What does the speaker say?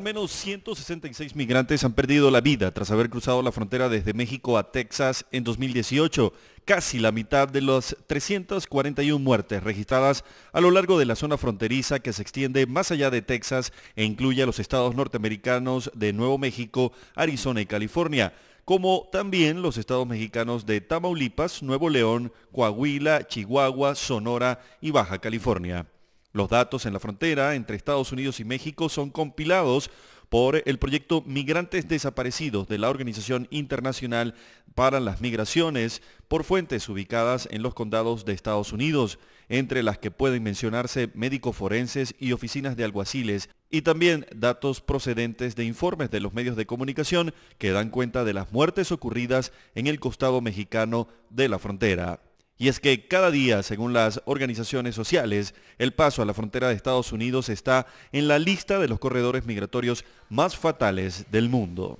Al menos 166 migrantes han perdido la vida tras haber cruzado la frontera desde México a Texas en 2018, casi la mitad de las 341 muertes registradas a lo largo de la zona fronteriza que se extiende más allá de Texas e incluye a los estados norteamericanos de Nuevo México, Arizona y California como también los estados mexicanos de Tamaulipas, Nuevo León, Coahuila, Chihuahua, Sonora y Baja California. Los datos en la frontera entre Estados Unidos y México son compilados por el proyecto Migrantes Desaparecidos de la Organización Internacional para las Migraciones por fuentes ubicadas en los condados de Estados Unidos, entre las que pueden mencionarse médicos forenses y oficinas de alguaciles, y también datos procedentes de informes de los medios de comunicación que dan cuenta de las muertes ocurridas en el costado mexicano de la frontera. Y es que cada día, según las organizaciones sociales, el paso a la frontera de Estados Unidos está en la lista de los corredores migratorios más fatales del mundo.